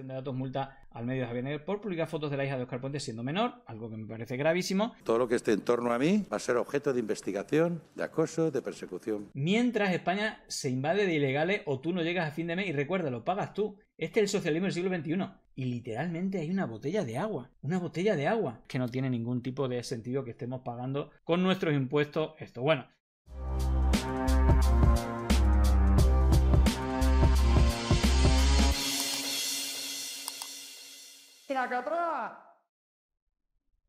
de datos multa al medio de Javier por publicar fotos de la hija de Oscar Puente siendo menor, algo que me parece gravísimo. Todo lo que esté en torno a mí va a ser objeto de investigación, de acoso, de persecución. Mientras España se invade de ilegales o tú no llegas a fin de mes y recuerda, lo pagas tú. Este es el socialismo del siglo XXI. Y literalmente hay una botella de agua. Una botella de agua. Que no tiene ningún tipo de sentido que estemos pagando con nuestros impuestos esto. Bueno.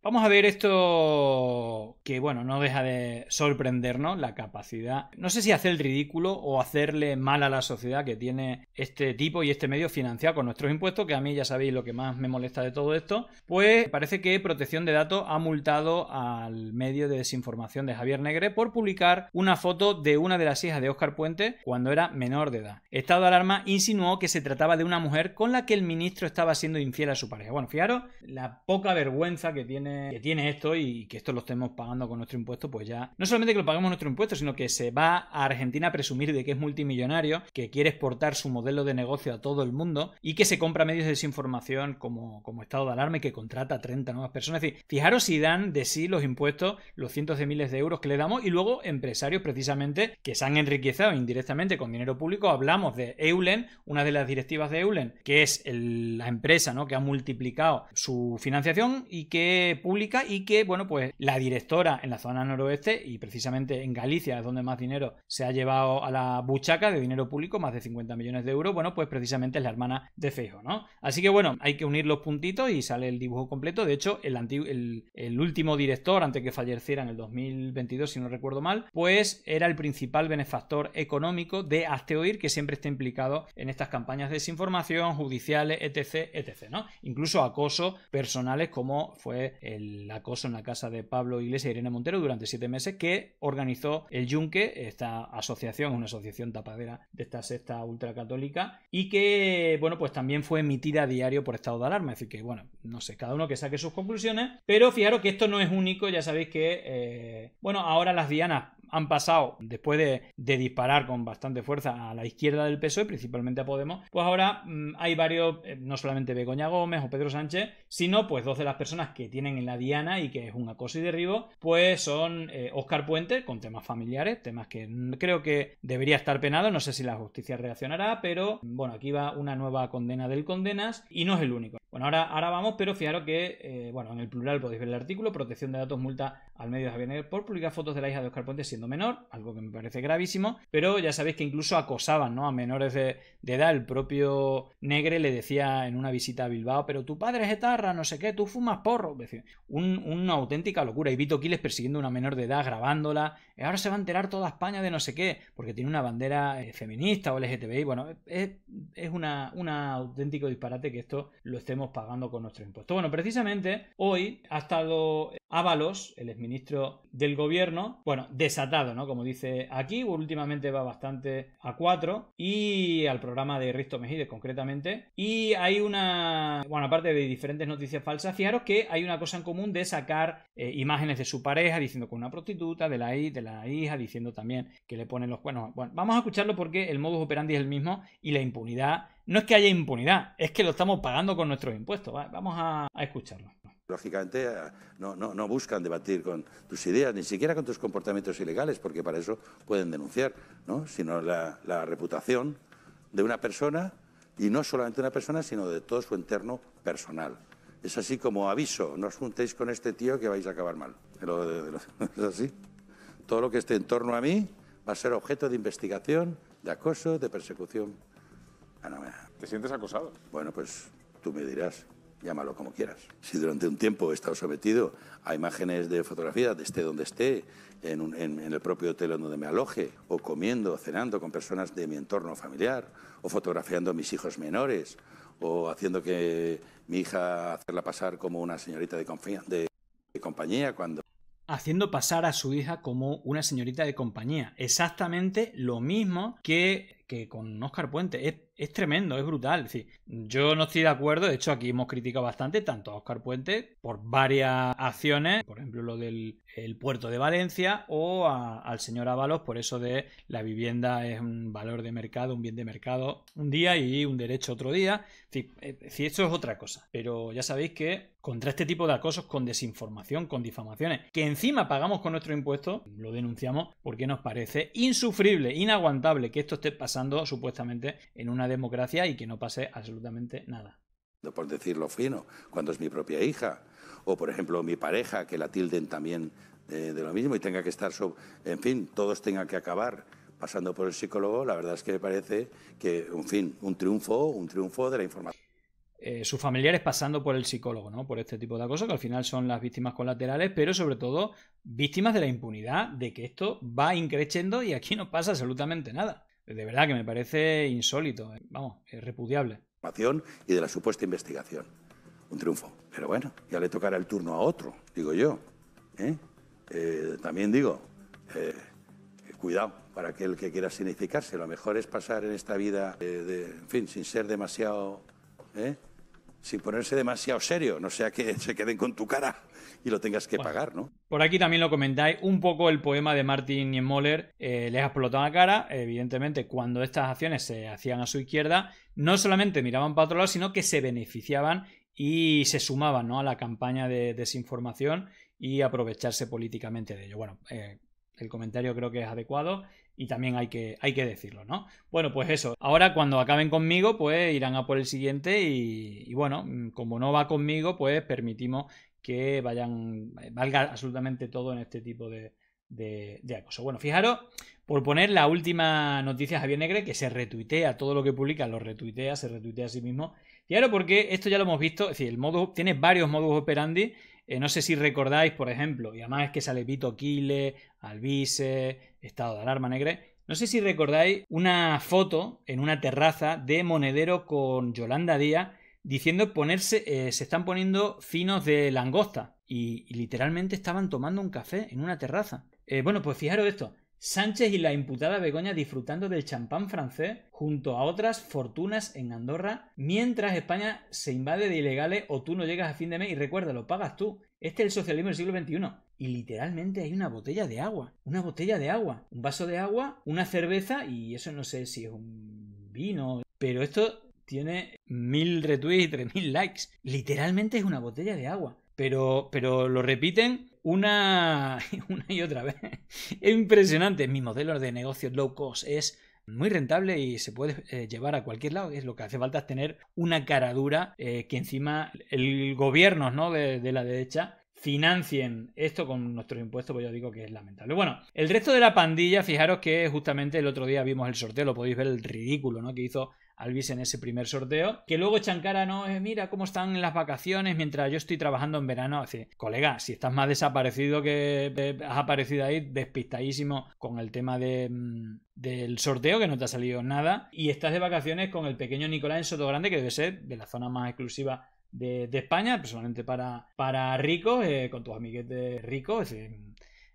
Vamos a ver esto que bueno, no deja de sorprendernos la capacidad, no sé si hacer el ridículo o hacerle mal a la sociedad que tiene este tipo y este medio financiado con nuestros impuestos, que a mí ya sabéis lo que más me molesta de todo esto, pues parece que protección de datos ha multado al medio de desinformación de Javier Negre por publicar una foto de una de las hijas de Óscar Puente cuando era menor de edad. Estado de alarma insinuó que se trataba de una mujer con la que el ministro estaba siendo infiel a su pareja. Bueno, fijaros la poca vergüenza que tiene, que tiene esto y que esto lo tenemos pagando con nuestro impuesto, pues ya no solamente que lo paguemos nuestro impuesto, sino que se va a Argentina a presumir de que es multimillonario, que quiere exportar su modelo de negocio a todo el mundo y que se compra medios de desinformación como, como estado de alarma y que contrata 30 nuevas personas. Es decir, fijaros si dan de sí los impuestos, los cientos de miles de euros que le damos y luego empresarios precisamente que se han enriquecido indirectamente con dinero público. Hablamos de Eulen, una de las directivas de Eulen, que es la empresa ¿no? que ha multiplicado su financiación y que pública y que, bueno, pues la directora en la zona noroeste y precisamente en Galicia es donde más dinero se ha llevado a la buchaca de dinero público, más de 50 millones de euros, bueno, pues precisamente es la hermana de Feijo, ¿no? Así que bueno, hay que unir los puntitos y sale el dibujo completo. De hecho, el, el último director, antes que falleciera en el 2022, si no recuerdo mal, pues era el principal benefactor económico de Asteoir, que siempre está implicado en estas campañas de desinformación, judiciales, etc., etc., ¿no? Incluso acoso personales como fue el acoso en la casa de Pablo Iglesias Irene Montero durante siete meses que organizó el Yunque, esta asociación, una asociación tapadera de esta secta ultracatólica, y que, bueno, pues también fue emitida a diario por estado de alarma. Es decir, que, bueno, no sé, cada uno que saque sus conclusiones, pero fijaros que esto no es único, ya sabéis que, eh, bueno, ahora las dianas han pasado después de, disparar con bastante fuerza a la izquierda del PSOE, principalmente a Podemos, pues ahora mm, hay varios, eh, no solamente Begoña Gómez o Pedro Sánchez, sino pues dos de las personas que tienen en la diana y que es un acoso y derribo, pues son eh, Óscar Puente con temas familiares, temas que creo que debería estar penado, no sé si la justicia reaccionará, pero bueno, aquí va una nueva condena del Condenas y no es el único. Bueno, ahora, vamos, pero fijaros que, eh, bueno, en el plural podéis ver el artículo, protección de datos multa al medio de Javier por publicar fotos de la hija de Oscar Puente siendo menor, algo que me parece gravísimo, pero ya sabéis que incluso acosaban, ¿no? A menores de, edad, el propio Negre le decía en una visita a Bilbao, pero tu padre es etarra, no sé qué, tú fumas porro, es decir, una auténtica locura, y Vito Quiles persiguiendo a una menor de edad, grabándola, y eh, ahora se va a enterar toda España de no sé qué, porque tiene una bandera eh, feminista o LGTBI, bueno, es, una, un auténtico disparate que esto lo estemos pagando con nuestro impuesto. Bueno, precisamente hoy ha estado Ábalos, el exministro del gobierno, bueno, desatado, ¿no? Como dice aquí, últimamente va bastante a cuatro y al programa de Risto Mejide concretamente. Y hay una, bueno, aparte de diferentes noticias falsas, fijaros que hay una cosa en común de sacar eh, imágenes de su pareja diciendo con una prostituta, de la, hija, diciendo también que le ponen los cuernos. Bueno, vamos a escucharlo porque el modus operandi es el mismo y la impunidad, no es que haya impunidad, es que lo estamos pagando con nuestros impuestos. Vamos a escucharlo. Lógicamente eh, no, buscan debatir con tus ideas, ni siquiera con tus comportamientos ilegales, porque para eso pueden denunciar, ¿no? sino la, reputación de una persona, y no solamente una persona, sino de todo su entorno personal. Es así como aviso, no os juntéis con este tío que vais a acabar mal. Es así. Todo lo que esté en torno a mí va a ser objeto de investigación, de acoso, de persecución. Ah, eh. ¿Te sientes acosado? Bueno, pues tú me dirás llámalo como quieras. Si durante un tiempo he estado sometido a imágenes de fotografía, de este donde esté, en, el propio hotel donde me aloje, o comiendo, cenando con personas de mi entorno familiar, o fotografiando a mis hijos menores, o haciendo que mi hija hacerla pasar como una señorita de, compañía cuando... Haciendo pasar a su hija como una señorita de compañía. Exactamente lo mismo que, que con Oscar Puente. Es es tremendo, es brutal. Sí, yo no estoy de acuerdo, de hecho aquí hemos criticado bastante tanto a Oscar Puente por varias acciones, por ejemplo lo del puerto de Valencia o al señor Ábalos por eso de la vivienda es un valor de mercado, un bien de mercado un día y un derecho otro día. Si eh, esto es otra cosa, pero ya sabéis que contra este tipo de acosos, con desinformación, con difamaciones, que encima pagamos con nuestro impuesto, lo denunciamos porque nos parece insufrible, inaguantable que esto esté pasando supuestamente en una de democracia y que no pase absolutamente nada. No Por decirlo fino, cuando es mi propia hija, o por ejemplo mi pareja, que la tilden también de, lo mismo y tenga que estar, en fin, todos tengan que acabar pasando por el psicólogo, la verdad es que me parece que, en fin, un triunfo, un triunfo de la información. Eh, sus familiares pasando por el psicólogo, ¿no? Por este tipo de acoso, que al final son las víctimas colaterales, pero sobre todo víctimas de la impunidad, de que esto va increciendo y aquí no pasa absolutamente nada de verdad que me parece insólito, eh, vamos, es repudiable. Y de la supuesta investigación. Un triunfo. Pero bueno, ya le tocará el turno a otro, digo yo. ¿eh? Eh, también digo, cuidado, para aquel que quiera significarse, lo mejor es pasar en esta vida, de, en fin, sin ser demasiado, sin ponerse demasiado serio, no sea que se queden con tu cara y lo tengas que pagar, ¿no? Por aquí también lo comentáis un poco el poema de Martin y eh, les ha explotado la cara, evidentemente cuando estas acciones se hacían a su izquierda, no solamente miraban para otro lado, sino que se beneficiaban y se sumaban ¿no? a la campaña de desinformación y aprovecharse políticamente de ello. Bueno, eh, el comentario creo que es adecuado y también hay que, hay que decirlo, ¿no? Bueno, pues eso. Ahora cuando acaben conmigo, pues irán a por el siguiente y, y bueno, mm, como no va conmigo, pues permitimos que vayan, eh, valga absolutamente todo en este tipo de, de, de acoso. Bueno, fijaros, por poner la última noticia, Javier Negre, que se retuitea todo lo que publica, lo retuitea, se retuitea a sí mismo. Fijaros porque esto ya lo hemos visto, es decir, el modo, tiene varios modus operandi. Eh, no sé si recordáis, por ejemplo, y además es que sale Vito Kile, Alvise, Estado de Alarma Negre. No sé si recordáis una foto en una terraza de Monedero con Yolanda Díaz diciendo ponerse, eh, se están poniendo finos de langosta. Y, literalmente estaban tomando un café en una terraza. Eh, bueno, pues fijaros esto. Sánchez y la imputada Begoña disfrutando del champán francés junto a otras fortunas en Andorra, mientras España se invade de ilegales o tú no llegas a fin de mes y recuerda, lo pagas tú. Este es el socialismo del siglo XXI. Y literalmente hay una botella de agua. Una botella de agua. Un vaso de agua, una cerveza y eso no sé si es un vino. Pero esto tiene mil retweets y tres mil likes. Literalmente es una botella de agua. Pero, pero lo repiten una, una y otra vez. Es impresionante. Mi modelo de negocio low cost es muy rentable y se puede eh, llevar a cualquier lado. Es lo que hace falta es tener una cara dura eh, que encima el gobierno ¿no? de, la derecha financien esto con nuestros impuestos, pues yo digo que es lamentable. Bueno, el resto de la pandilla, fijaros que justamente el otro día vimos el sorteo, lo podéis ver el ridículo ¿no? que hizo Alvise en ese primer sorteo, que luego echan no, es mira cómo están las vacaciones mientras yo estoy trabajando en verano. decir, colega, si estás más desaparecido que eh, has aparecido ahí, despistadísimo con el tema mm, del sorteo, que no te ha salido nada, y estás de vacaciones con el pequeño Nicolás en Grande que debe ser de la zona más exclusiva de, España, personalmente para, para ricos, eh, con tus amiguetes ricos.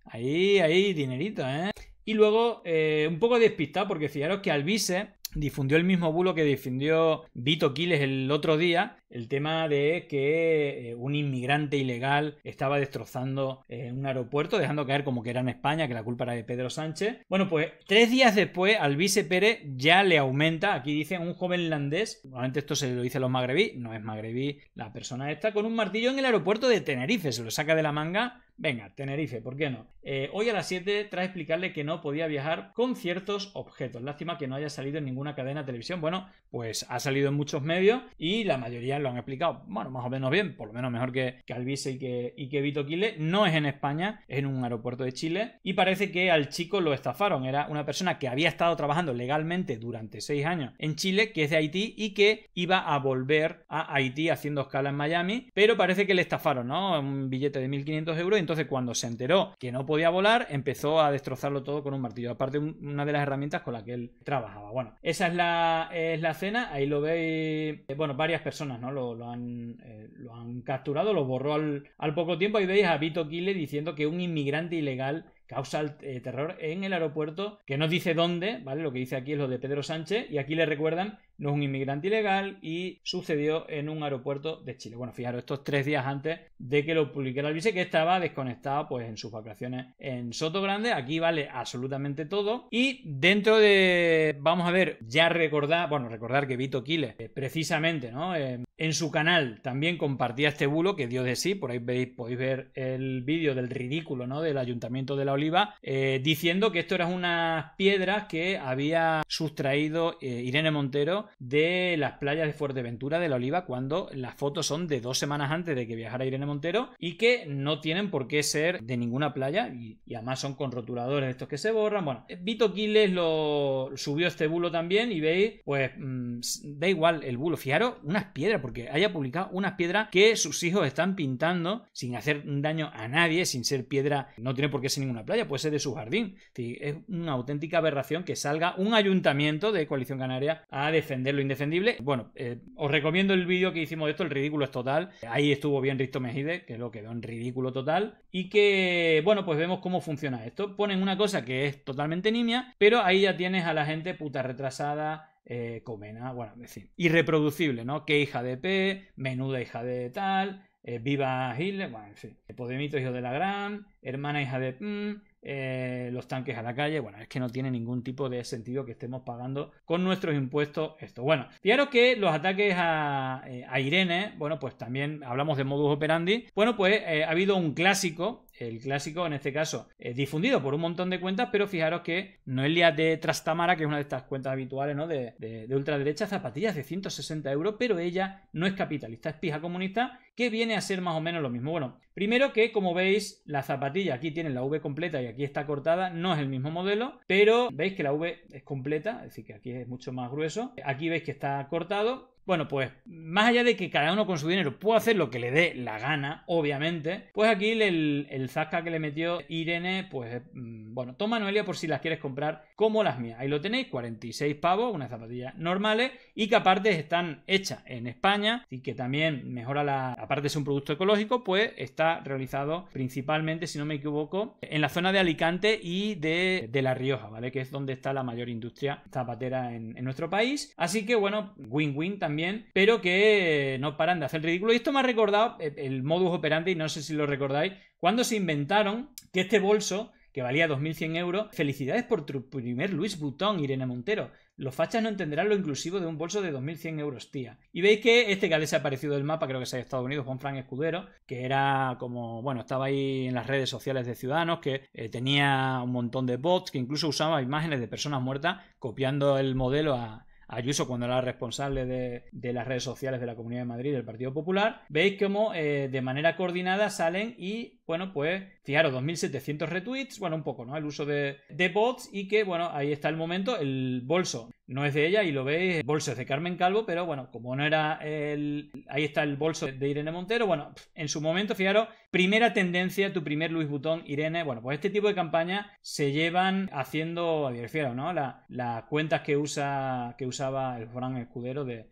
ahí, ahí, dinerito, ¿eh? Y luego, eh, un poco despistado, porque fijaros que Alvise difundió el mismo bulo que difundió Vito Quiles el otro día, el tema de que eh, un inmigrante ilegal estaba destrozando eh, un aeropuerto, dejando caer como que era en España, que la culpa era de Pedro Sánchez. Bueno, pues tres días después al vice Pérez ya le aumenta, aquí dice un joven landés, normalmente esto se lo dice a los magrebí, no es magrebí la persona esta, con un martillo en el aeropuerto de Tenerife, se lo saca de la manga Venga, Tenerife, ¿por qué no? Eh, hoy a las 7, tras explicarle que no podía viajar con ciertos objetos. Lástima que no haya salido en ninguna cadena de televisión. Bueno, pues ha salido en muchos medios y la mayoría lo han explicado, bueno, más o menos bien, por lo menos mejor que, que y que, y que Vito No es en España, es en un aeropuerto de Chile. Y parece que al chico lo estafaron. Era una persona que había estado trabajando legalmente durante 6 años en Chile, que es de Haití y que iba a volver a Haití haciendo escala en Miami, pero parece que le estafaron, ¿no? Un billete de 1.500 euros entonces, cuando se enteró que no podía volar, empezó a destrozarlo todo con un martillo. Aparte, una de las herramientas con las que él trabajaba. Bueno, esa es la, es la escena. Ahí lo veis. Eh, bueno, varias personas, ¿no? Eh, lo, han, capturado, lo borró al, al poco tiempo. Ahí veis a Vito Kille diciendo que un inmigrante ilegal causa el eh, terror en el aeropuerto, que no dice dónde, ¿vale? Lo que dice aquí es lo de Pedro Sánchez, y aquí le recuerdan, no es un inmigrante ilegal y sucedió en un aeropuerto de Chile. Bueno, fijaros, estos tres días antes de que lo publicara el vice, que estaba desconectado pues en sus vacaciones en Soto Grande, aquí vale absolutamente todo, y dentro de, vamos a ver, ya recordar, bueno, recordar que Vito Quiles, eh, precisamente, ¿no? Eh, en su canal también compartía este bulo que dio de sí, por ahí veis, podéis ver el vídeo del ridículo ¿no? del Ayuntamiento de la Oliva, eh, diciendo que esto eran unas piedras que había sustraído eh, Irene Montero de las playas de Fuerteventura de la Oliva cuando las fotos son de dos semanas antes de que viajara Irene Montero y que no tienen por qué ser de ninguna playa y, además son con rotuladores estos que se borran. Bueno, eh, Vito Quiles lo subió este bulo también y veis, pues mm, da igual el bulo, fijaros, unas piedras porque haya publicado unas piedras que sus hijos están pintando sin hacer daño a nadie, sin ser piedra, no tiene por qué ser ninguna playa, puede ser de su jardín. Es una auténtica aberración que salga un ayuntamiento de Coalición Canaria a defender lo indefendible. Bueno, eh, os recomiendo el vídeo que hicimos de esto, el ridículo es total. Ahí estuvo bien Risto Mejide, que lo quedó en ridículo total. Y que, bueno, pues vemos cómo funciona esto. Ponen una cosa que es totalmente nimia, pero ahí ya tienes a la gente puta retrasada, eh, Comena, bueno, es decir, Irreproducible, ¿no? Que hija de P, menuda hija de tal, eh, viva Hitler, bueno, en fin. Podemito, hijo de la gran, hermana hija de... Mm, eh, los tanques a la calle. Bueno, es que no tiene ningún tipo de sentido que estemos pagando con nuestros impuestos esto. Bueno, fijaros que los ataques a, Irene, bueno, pues también hablamos de modus operandi. Bueno, pues ha habido un clásico el clásico, en este caso, es difundido por un montón de cuentas, pero fijaros que no Noelia de Trastámara que es una de estas cuentas habituales ¿no? de, de ultraderecha, zapatillas de 160 euros, pero ella no es capitalista, es pija comunista, que viene a ser más o menos lo mismo. Bueno, primero que, como veis, la zapatilla aquí tiene la V completa y aquí está cortada, no es el mismo modelo, pero veis que la V es completa, es decir, que aquí es mucho más grueso, aquí veis que está cortado, bueno, pues más allá de que cada uno con su dinero pueda hacer lo que le dé la gana, obviamente, pues aquí el, el zasca que le metió Irene, pues mm, bueno, toma Noelia por si las quieres comprar como las mías. Ahí lo tenéis, 46 pavos, unas zapatillas normales y que aparte están hechas en España y que también mejora la... aparte es un producto ecológico, pues está realizado principalmente, si no me equivoco, en la zona de Alicante y de, La Rioja, ¿vale? Que es donde está la mayor industria zapatera en nuestro país. Así que bueno, win-win también pero que eh, no paran de hacer ridículo. Y esto me ha recordado eh, el modus operandi, no sé si lo recordáis, cuando se inventaron que este bolso que valía 2.100 euros. Felicidades por tu primer Luis Butón, Irene Montero. Los fachas no entenderán lo inclusivo de un bolso de 2.100 euros, tía. Y veis que este que ha desaparecido del mapa, creo que es de Estados Unidos, Juan Fran Escudero, que era como, bueno, estaba ahí en las redes sociales de Ciudadanos, que eh, tenía un montón de bots, que incluso usaba imágenes de personas muertas, copiando el modelo a, Ayuso cuando era responsable de, las redes sociales de la Comunidad de Madrid del Partido Popular, veis cómo eh, de manera coordinada salen y bueno, pues fijaros, 2.700 retweets, bueno, un poco, ¿no? El uso de, de, bots y que, bueno, ahí está el momento, el bolso no es de ella y lo veis, el bolso es de Carmen Calvo, pero bueno, como no era el... Ahí está el bolso de Irene Montero, bueno, en su momento, fijaros, primera tendencia, tu primer Luis Butón, Irene, bueno, pues este tipo de campañas se llevan haciendo, a fijaros, ¿no? La, las cuentas que, usa, que usaba el Fran Escudero de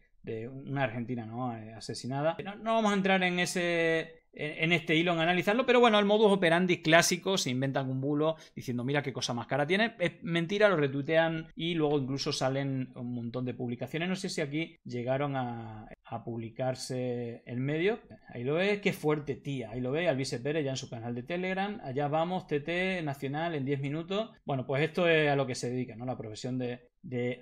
una argentina ¿no? Eh, asesinada. pero no, vamos a entrar en ese en este hilo en analizarlo, pero bueno, al modus operandi clásico, se inventan un bulo diciendo, mira qué cosa más cara tiene, es mentira, lo retuitean y luego incluso salen un montón de publicaciones. No sé si aquí llegaron a a publicarse en medio. Ahí lo ve, qué fuerte tía. Ahí lo ve, Alvise Pérez ya en su canal de Telegram. Allá vamos, TT Nacional en 10 minutos. Bueno, pues esto es a lo que se dedica, ¿no? La profesión de, de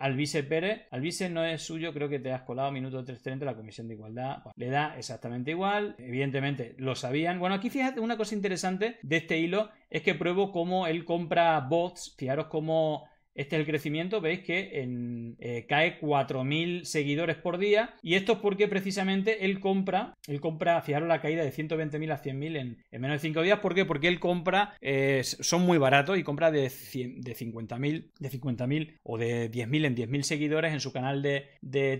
Pérez. Alvise no es suyo, creo que te has colado minuto 330 la Comisión de Igualdad. Pues, le da exactamente igual. Evidentemente lo sabían. Bueno, aquí fíjate, una cosa interesante de este hilo es que pruebo cómo él compra bots. Fijaros cómo este es el crecimiento, veis que en, eh, cae 4.000 seguidores por día y esto es porque precisamente él compra, él compra, fijaros la caída de 120.000 a 100.000 en, en, menos de 5 días, ¿por qué? Porque él compra, eh, son muy baratos y compra de, de 50.000 de o de 10.000 en 10.000 seguidores en su canal de,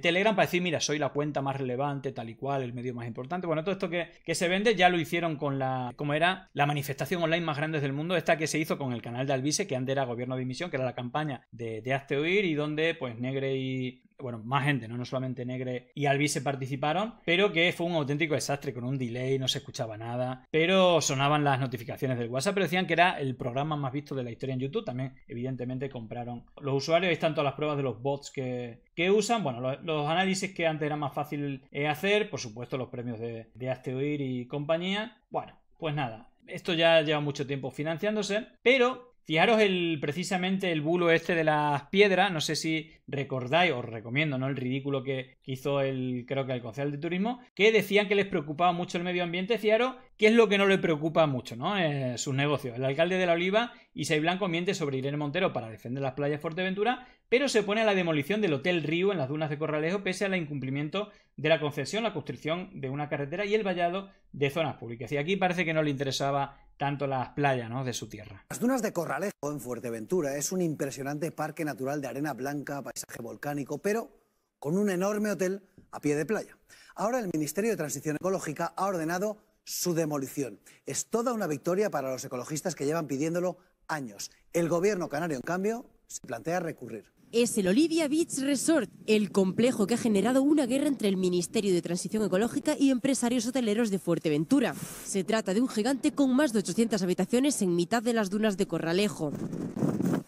Telegram para decir, mira, soy la cuenta más relevante, tal y cual, el medio más importante. Bueno, todo esto que, se vende ya lo hicieron con la, como era, la manifestación online más grande del mundo, esta que se hizo con el canal de Alvise, que antes era Gobierno de Dimisión, que era la campaña de, de y donde pues Negre y, bueno, más gente, ¿no? no solamente Negre y Albi se participaron, pero que fue un auténtico desastre con un delay, no se escuchaba nada, pero sonaban las notificaciones del WhatsApp, pero decían que era el programa más visto de la historia en YouTube, también evidentemente compraron los usuarios, y están todas las pruebas de los bots que, que usan, bueno, los, análisis que antes era más fácil eh, hacer, por supuesto los premios de, de y compañía, bueno, pues nada, esto ya lleva mucho tiempo financiándose, pero Fijaros el, precisamente el bulo este de las piedras, no sé si recordáis, os recomiendo, ¿no? El ridículo que, hizo el, creo que el concejal de turismo, que decían que les preocupaba mucho el medio ambiente, fijaros, qué es lo que no le preocupa mucho, ¿no? Eh, sus negocios. El alcalde de La Oliva, Isai Blanco, miente sobre Irene Montero para defender las playas Fuerteventura, pero se pone a la demolición del Hotel Río en las dunas de Corralejo, pese al incumplimiento de la concesión, la construcción de una carretera y el vallado de zonas públicas. Y aquí parece que no le interesaba tanto las playas ¿no? de su tierra. Las dunas de Corralejo, en Fuerteventura, es un impresionante parque natural de arena blanca, paisaje volcánico, pero con un enorme hotel a pie de playa. Ahora el Ministerio de Transición Ecológica ha ordenado su demolición. Es toda una victoria para los ecologistas que llevan pidiéndolo años. El gobierno canario, en cambio, se plantea recurrir es el Olivia Beach Resort, el complejo que ha generado una guerra entre el Ministerio de Transición Ecológica y empresarios hoteleros de Fuerteventura. Se trata de un gigante con más de 800 habitaciones en mitad de las dunas de Corralejo.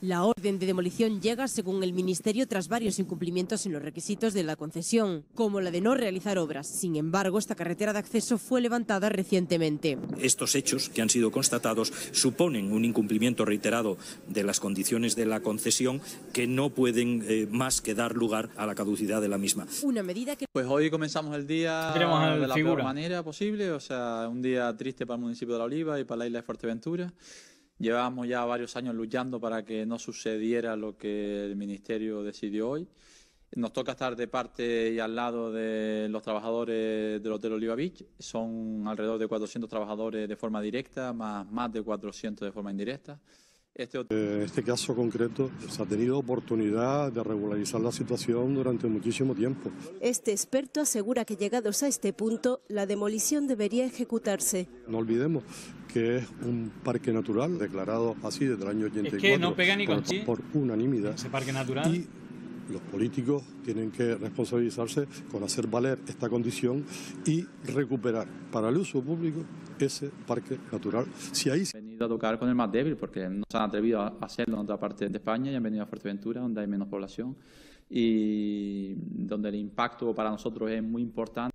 La orden de demolición llega, según el Ministerio, tras varios incumplimientos en los requisitos de la concesión, como la de no realizar obras. Sin embargo, esta carretera de acceso fue levantada recientemente. Estos hechos que han sido constatados suponen un incumplimiento reiterado de las condiciones de la concesión que no puede pueden eh, más que dar lugar a la caducidad de la misma. Pues hoy comenzamos el día de la mejor manera posible, o sea, un día triste para el municipio de La Oliva y para la isla de Fuerteventura. Llevamos ya varios años luchando para que no sucediera lo que el Ministerio decidió hoy. Nos toca estar de parte y al lado de los trabajadores del Hotel Oliva Beach. Son alrededor de 400 trabajadores de forma directa, más más de 400 de forma indirecta. Este, eh, este caso concreto se ha tenido oportunidad de regularizar la situación durante muchísimo tiempo. Este experto asegura que llegados a este punto, la demolición debería ejecutarse. No olvidemos que es un parque natural declarado así desde el año 84 que no pega ni por, unanimidad. parque natural. Y los políticos tienen que responsabilizarse con hacer valer esta condición y recuperar para el uso público ese parque natural. Si ahí a tocar con el más débil porque no se han atrevido a hacerlo en otra parte de España y han venido a Fuerteventura, donde hay menos población y donde el impacto para nosotros es muy importante.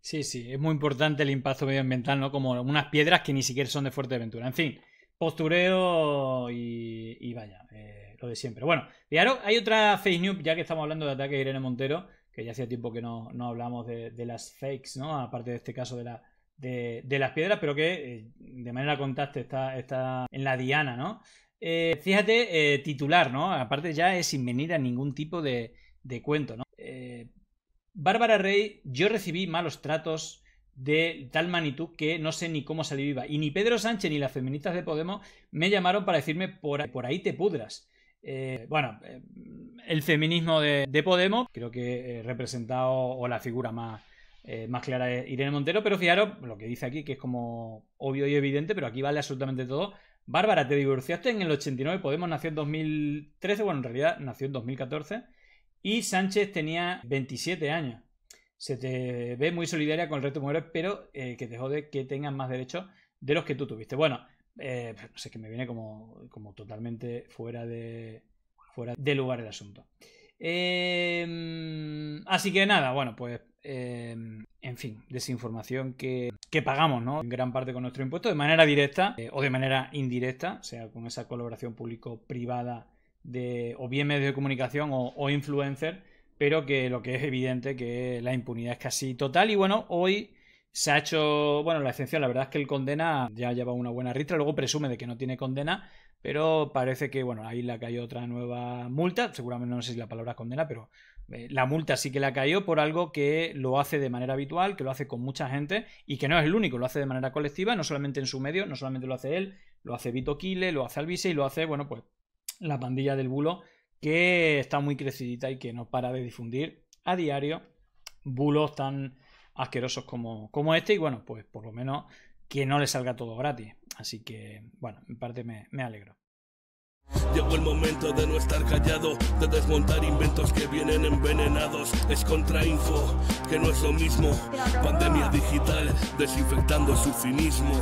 Sí, sí, es muy importante el impacto medioambiental, ¿no? Como unas piedras que ni siquiera son de Fuerteventura. En fin, postureo y, vaya, eh, lo de siempre. Bueno, fijaros, hay otra fake news, ya que estamos hablando de ataque de Irene Montero, que ya hacía tiempo que no, no hablamos de, de, las fakes, ¿no? Aparte de este caso de la, de, las piedras, pero que eh, de manera contacto está, está en la diana, ¿no? Eh, fíjate, eh, titular, ¿no? Aparte ya es sin venir a ningún tipo de, de cuento, ¿no? Bárbara Rey, yo recibí malos tratos de tal magnitud que no sé ni cómo salí viva. Y ni Pedro Sánchez ni las feministas de Podemos me llamaron para decirme por, por ahí te pudras. bueno, el feminismo de, Podemos creo que he representado o la figura más, eh, más clara es Irene Montero, pero fijaros lo que dice aquí, que es como obvio y evidente, pero aquí vale absolutamente todo. Bárbara, te divorciaste en el 89, Podemos nació en 2013, bueno, en realidad nació en 2014, y Sánchez tenía 27 años. Se te ve muy solidaria con el resto de mujeres, pero eh, que te jode que tengan más derechos de los que tú tuviste. Bueno, eh, no sé, que me viene como, como totalmente fuera de, fuera de lugar el asunto. así que nada, bueno, pues Em, en fin, desinformación que, que, pagamos, ¿no? En gran parte con nuestro impuesto, de manera directa eh, o de manera indirecta, o sea, con esa colaboración público-privada de o bien medios de comunicación o, influencer, pero que lo que es evidente que la impunidad es casi total. Y bueno, hoy se ha hecho, bueno, la esencia la verdad es que el condena ya lleva una buena ristra, luego presume de que no tiene condena, pero parece que, bueno, ahí que hay otra nueva multa, seguramente no sé si la palabra condena, pero eh, la multa sí que le ha caído por algo que lo hace de manera habitual, que lo hace con mucha gente y que no es el único, lo hace de manera colectiva, no solamente en su medio, no solamente lo hace él, lo hace Vito Kile, lo hace Alvise y lo hace, bueno, pues la pandilla del bulo que está muy crecidita y que no para de difundir a diario bulos tan asquerosos como, como este y bueno, pues por lo menos que no le salga todo gratis. Así que, bueno, en parte me alegro. Llegó el momento de no estar callado, de desmontar inventos que vienen envenenados. Es info, que no es lo mismo. Pandemia digital, desinfectando su cinismo.